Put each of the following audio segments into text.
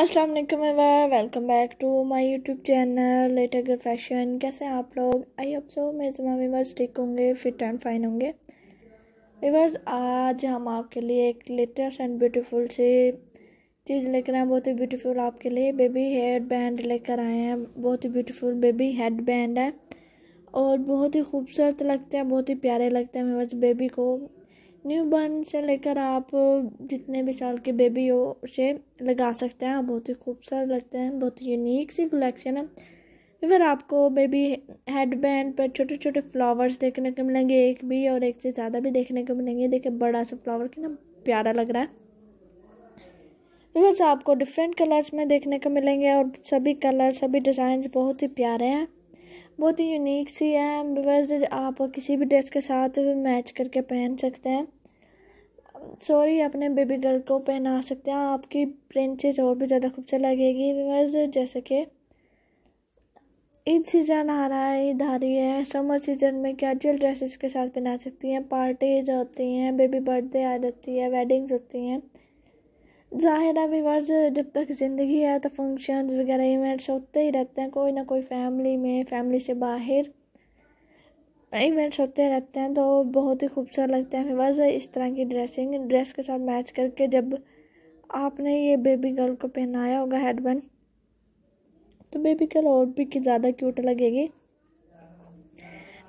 अस्सलाम वालेकुम ever welcome back to my YouTube channel letter गर फैशन कैसे हैं आप लोग आई होप सो मेरे तमाम वीवर्स ठीक होंगे फिट एंड फाइन होंगे वीवर्स आज हम आपके लिए एक लेटेस्ट एंड ब्यूटीफुल सी चीज़ लेकर आए बहुत ही ब्यूटीफुल आपके लिए बेबी हेड बैंड लेकर आए हैं बहुत ही ब्यूटीफुल बेबी हेड बैंड है और बहुत ही खूबसूरत लगते हैं बहुत ही प्यारे लगते हैं वीवर्स बेबी को न्यू बर्न से लेकर आप जितने भी साल के बेबी हो उसे लगा सकते हैं बहुत ही खूबसूरत लगते हैं बहुत ही यूनिक सी कलेक्शन है फिर आपको बेबी हेड बैंड पर छोटे छोटे फ्लावर्स देखने को मिलेंगे एक भी और एक से ज़्यादा भी देखने को मिलेंगे देखिए बड़ा सा फ्लावर कितना प्यारा लग रहा है फिर आपको डिफरेंट कलर्स में देखने को मिलेंगे और सभी कलर सभी डिज़ाइन बहुत ही प्यारे हैं बहुत ही यूनिक सी है बिकॉज आप किसी भी ड्रेस के साथ मैच करके पहन सकते हैं सॉरी अपने बेबी गर्ल को पहना सकते हैं आपकी प्रिंसेस और भी ज़्यादा खूबसूरत लगेगी बिकॉज जैसे कि ईद सीज़न आ रहा है ईद आ रही है समर सीज़न में कैजुअल ड्रेसेस के साथ पहना सकती हैं पार्टीज होती हैं बेबी बर्थडे आ जाती है वेडिंग्स होती हैं जाहिर है वीवर्स जब तक ज़िंदगी है तो फंक्शंस वगैरह इवेंट्स होते ही रहते हैं कोई ना कोई फैमिली में फैमिली से बाहर इवेंट्स होते रहते हैं तो बहुत ही खूबसूरत लगते हैं वीवर्स इस तरह की ड्रेसिंग ड्रेस के साथ मैच करके जब आपने ये बेबी गर्ल को पहनाया होगा हेडबैंड तो बेबी गर्ल और भी ज़्यादा क्यूट लगेगी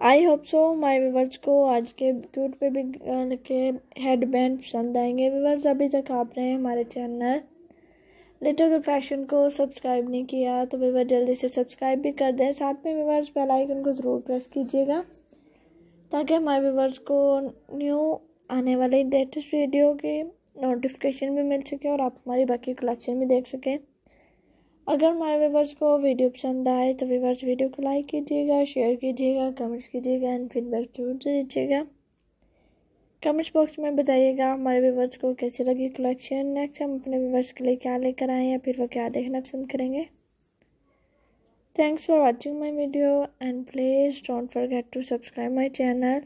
I hope so my viewers को आज के क्यूट बेबी गर्ल के हेड बैंड पसंद आएंगे व्यूवर्स अभी तक आपने हमारे चैनल लिटिल गर्ल फैशन को सब्सक्राइब नहीं किया तो व्यूवर जल्दी से सब्सक्राइब भी कर दें साथ में व्यूवर्स बेल आइकन को ज़रूर प्रेस कीजिएगा ताकि हमारे व्यूवर्स को न्यू आने वाले लेटेस्ट वीडियो के नोटिफिकेशन भी मिल सके और आप हमारी बाकी कलेक्शन भी देख सकें अगर हमारे व्यवर्स को वीडियो पसंद आए तो व्यवर्स वीडियो को लाइक कीजिएगा शेयर कीजिएगा कमेंट्स कीजिएगा एंड फीडबैक जरूर दीजिएगा कमेंट्स बॉक्स में बताइएगा हमारे व्यवर्स को कैसे लगी कलेक्शन नेक्स्ट हम अपने व्यवर्स के लिए क्या लेकर आए या फिर वो क्या देखना पसंद करेंगे thanks for watching my video and please don't forget to subscribe my channel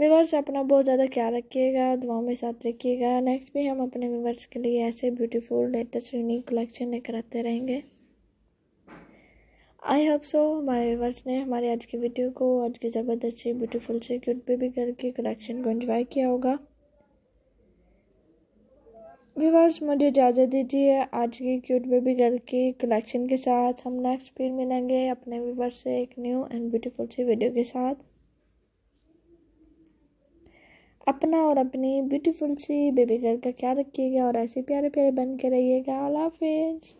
viewers अपना बहुत ज़्यादा ख्याल रखिएगा दुआओं में साथ रखिएगा नेक्स्ट भी हम अपने व्यूवर्स के लिए ऐसे ब्यूटीफुल लेटेस्ट यूनिक कलेक्शन लेकर आते रहेंगे आई होप सो हमारे व्यवर्स ने हमारे आज की वीडियो को आज की ज़बरदस्त सी ब्यूटीफुल से क्यूट बेबी गर्ल के कलेक्शन को इन्जॉय किया होगा व्यूवर्स मुझे इजाज़त दीजिए आज की क्यूट बेबी गर्ल की कलेक्शन के साथ हम नेक्स्ट फिर मिलेंगे अपने व्यूवर्स से एक न्यू एंड ब्यूटीफुल सी वीडियो के साथ अपना और अपनी ब्यूटीफुल सी बेबी गर्ल का ख्याल रखिएगा और ऐसे प्यारे प्यारे बन के रहिएगा अल्लाह हाफिज़